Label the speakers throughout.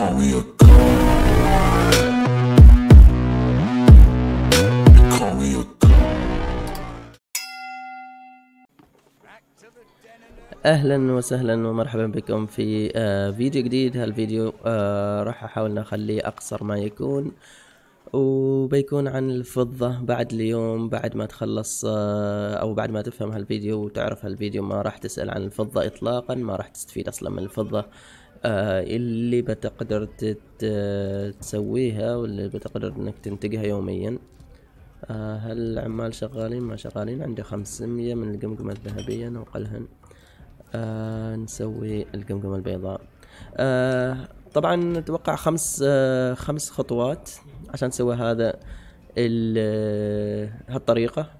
Speaker 1: call me a اهلا وسهلا ومرحبا بكم في آه، فيديو جديد هالفيديو آه، راح احاول اخليه اقصر ما يكون وبيكون عن الفضة بعد اليوم بعد ما تخلص آه، او بعد ما تفهم هالفيديو وتعرف هالفيديو ما راح تسأل عن الفضة اطلاقا ما راح تستفيد اصلا من الفضة آه اللي بتقدر آه، تسويها واللي بتقدر انك تنتجها يوميا آه هل العمال شغالين ما شغالين عندي خمسمية من القمقمة الذهبية نوقلهن آه نسوي القمقمة البيضاء آه طبعا اتوقع خمس آه خمس خطوات عشان تسوي هذا آه، هالطريقة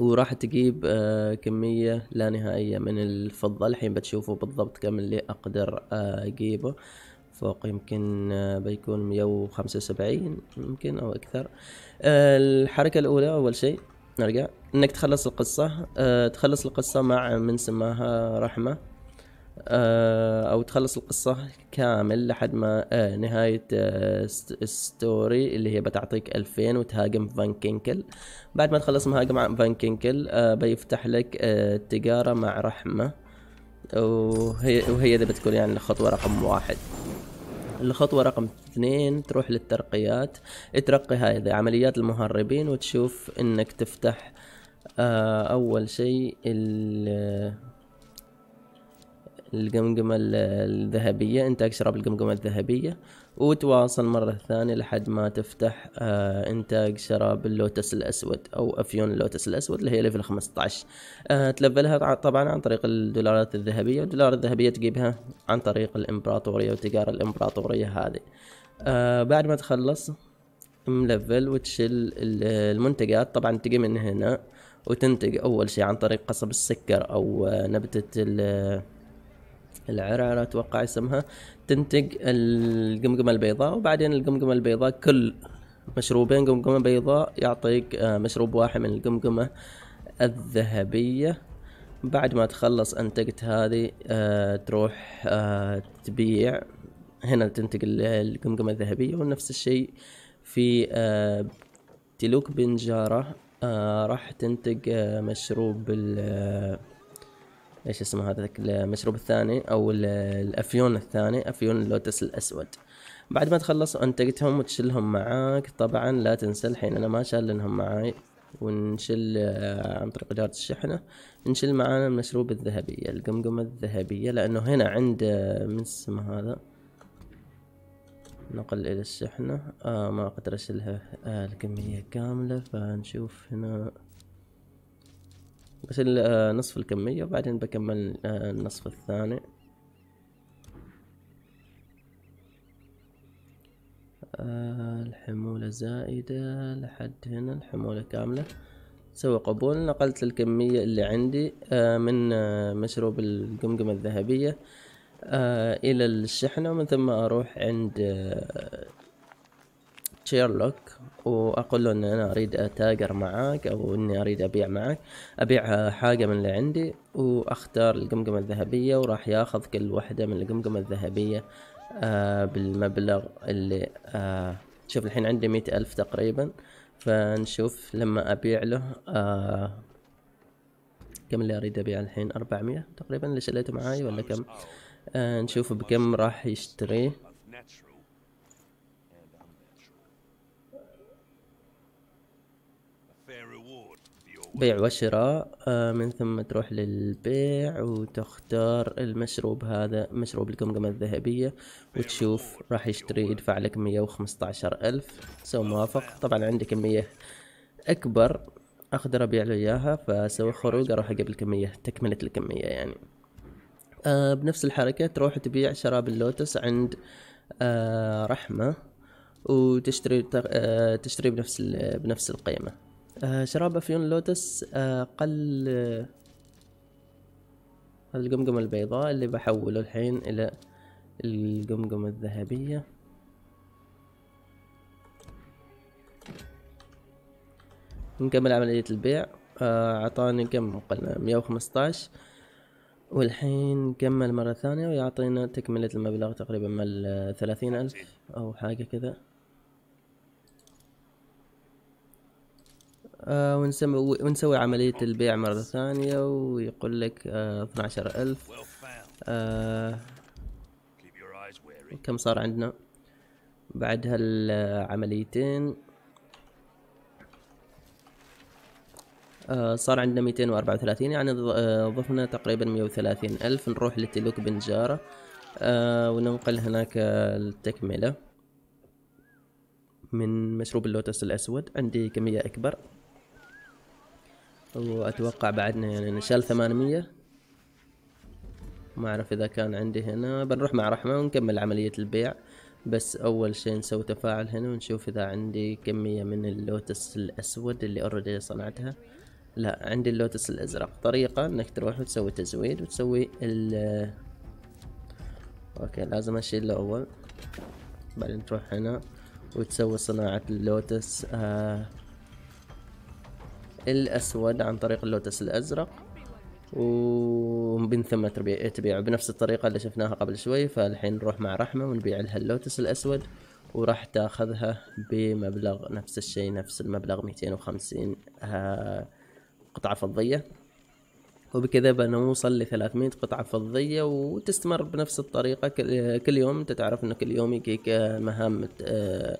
Speaker 1: وراح تجيب آه، كمية لا نهائية من الفضة الحين بتشوفوا بالضبط كم اللي أقدر آه، أجيبه فوق يمكن آه، بيكون مية وخمسة وسبعين يمكن أو أكثر الحركة الأولى أول شيء نرجع إنك تخلص القصة تخلص القصة مع من سماها رحمة آه، او تخلص القصه كامل لحد ما آه، نهايه آه، ستوري اللي هي بتعطيك 2000 وتهاجم فان كينكل بعد ما تخلص مهاجم فان كينكل بيفتح لك التجاره مع رحمه وهي وهي اذا بتكون يعني الخطوه رقم واحد الخطوة رقم اثنين تروح للترقيات ترقي هذه عمليات المهربين وتشوف انك تفتح اول شيء القمقمة الذهبية انت اقشرها القمقمة الذهبية وتواصل مرة ثانية لحد ما تفتح انتاج آه، انت اللوتس الاسود او افيون اللوتس الاسود اللي هي ليفل 15 آه، تلفلها طبعا عن طريق الدولارات الذهبية والدولارات الذهبية تجيبها عن طريق الامبراطورية وتجار الامبراطورية هذه آه، بعد ما تخلص ملفل وتشل المنتجات طبعا تجي من هنا وتنتج اول شيء عن طريق قصب السكر او نبتة العرعرة اتوقع اسمها تنتج القمقمة البيضاء وبعدين القمقمة البيضاء كل مشروبين قمقمة بيضاء يعطيك آه، مشروب واحد من القمقمة الذهبية بعد ما تخلص انتجت هذه آه، تروح آه، تبيع هنا تنتج القمقمة الذهبية ونفس الشيء في تلوك بنجارة راح تنتج مشروب ايش اسمه هذا المشروب الثاني او الافيون الثاني افيون اللوتس الاسود بعد ما تخلص انتجتهم وتشلهم معاك طبعا لا تنسى الحين انا ما شالنهم معاي ونشل آه، عن طريق إدارة الشحنة نشل معانا المشروب الذهبية القمقمة الذهبية لأنه هنا عند آه، من اسمه هذا نقل إلى الشحنة آه ما أقدر أشيلها آه الكمية كاملة فنشوف هنا بس آه، نصف الكمية وبعدين بكمل آه، النصف الثاني آه، الحمولة زائدة لحد هنا الحمولة كاملة سوى قبول نقلت الكمية اللي عندي من مشروب القمقمة الذهبية إلى الشحنة ومن ثم أروح عند شيرلوك واقول له ان انا اريد اتاجر معاك او اني اريد ابيع معك ابيع حاجه من اللي عندي واختار القمقمه الذهبيه وراح ياخذ كل واحده من القمقمه الذهبيه آه، بالمبلغ اللي آه، شوف الحين عندي مئة ألف تقريبا فنشوف لما أبيع له آه، كم اللي أريد أبيع الحين أربعمية تقريبا اللي شليته معاي ولا كم نشوف بكم راح يشتريه بيع وشراء آه، من ثم تروح للبيع وتختار المشروب هذا مشروب القمقمة الذهبية وتشوف راح يشتري يدفع لك مية عشر ألف سو موافق طبعا عندي كمية أكبر أقدر أبيع له إياها فأسوي خروج أروح أقبل كمية تكملة الكمية يعني آه، بنفس الحركة تروح تبيع شراب اللوتس عند آه، رحمة وتشتري تشتري بنفس بنفس القيمة آه شراب افيون لوتس آه قل آه القمقمة البيضاء اللي بحوله الحين الى القمقمة الذهبية نكمل عملية البيع آه، اعطاني عطاني كم قلنا مية وخمسطاش والحين نكمل مرة ثانية ويعطينا تكملة المبلغ تقريبا مال ثلاثين ألف أو حاجة كذا آه ونسوي ونسوي عملية البيع مرة ثانية ويقول لك آه، عشر ألف آه، كم صار عندنا بعد هالعمليتين آه، صار عندنا 234 يعني ضفنا تقريبا 130 ألف نروح لتلوك بنجارة وننقل هناك التكملة من مشروب اللوتس الأسود عندي كمية أكبر واتوقع بعدنا يعني نشال 800 ما اعرف اذا كان عندي هنا بنروح مع رحمة ونكمل عملية البيع بس اول شيء نسوي تفاعل هنا ونشوف اذا عندي كمية من اللوتس الاسود اللي اوريدي صنعتها لا عندي اللوتس الازرق طريقة انك تروح وتسوي تزويد وتسوي ال اوكي لازم اشيل الاول بعدين تروح هنا وتسوي صناعة اللوتس آه الأسود عن طريق اللوتس الأزرق ومن تبيع تبيع بنفس الطريقة اللي شفناها قبل شوي فالحين نروح مع رحمة ونبيع لها اللوتس الأسود وراح تاخذها بمبلغ نفس الشيء نفس المبلغ 250 آه، قطعة فضية وبكذا بنوصل ل 300 قطعة فضية وتستمر بنفس الطريقة كل يوم انت تعرف انه كل يوم يجيك آه، مهام آه،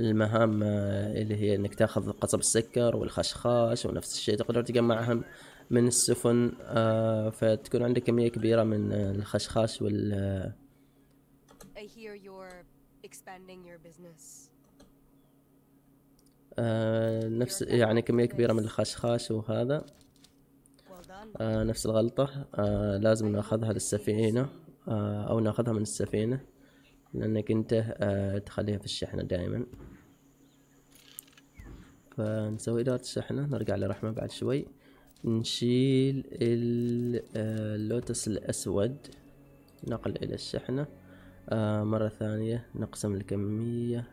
Speaker 1: المهام آه، اللي هي انك تاخذ قصب السكر والخشخاش ونفس الشيء تقدر تجمعهم من السفن آه، فتكون عندك كمية كبيرة من الخشخاش وال آه، نفس يعني كمية كبيرة من الخشخاش وهذا نفس الغلطة لازم ناخذها للسفينة أو ناخذها من السفينة لانك انت آه، تخليها في الشحنة دائما فنسوي ادارة الشحنة نرجع لرحمة بعد شوي نشيل آه، اللوتس الاسود نقل الى الشحنة آه، مرة ثانية نقسم الكمية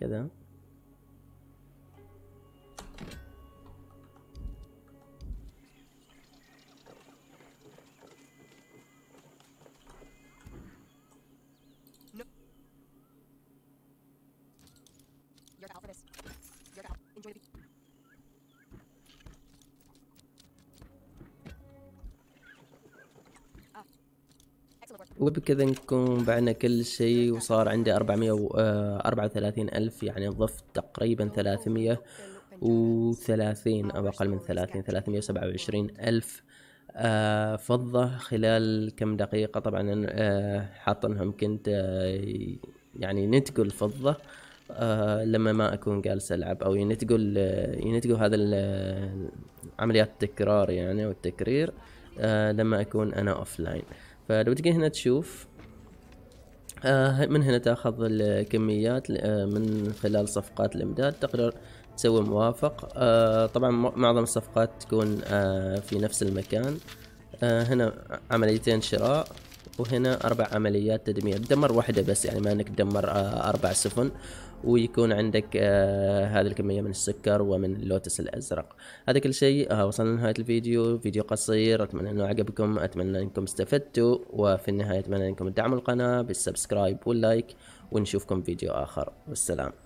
Speaker 1: كذا وبكذا نكون بعنا كل شيء وصار عندي 434 آه، ألف يعني ضفت تقريبا 330 أو أقل من 30 327 ألف آه، فضة خلال كم دقيقة طبعا آه، حاط أنهم كنت يعني نتقل الفضة لما ما أكون جالس ألعب أو ينتقل ينتقل هذا عمليات التكرار يعني والتكرير لما أكون أنا أوفلاين فلو تجي هنا تشوف آه، من هنا تاخذ الكميات آه، من خلال صفقات الامداد تقدر تسوي موافق آه، طبعا معظم الصفقات تكون في نفس المكان هنا عمليتين شراء وهنا اربع عمليات تدمير دمر واحدة بس يعني ما انك تدمر اربع سفن ويكون عندك آه هذه الكميه من السكر ومن اللوتس الازرق هذا كل شيء آه وصلنا لنهايه الفيديو فيديو قصير اتمنى انه عجبكم اتمنى انكم استفدتوا وفي النهايه اتمنى انكم تدعموا القناه بالسبسكرايب واللايك ونشوفكم فيديو اخر والسلام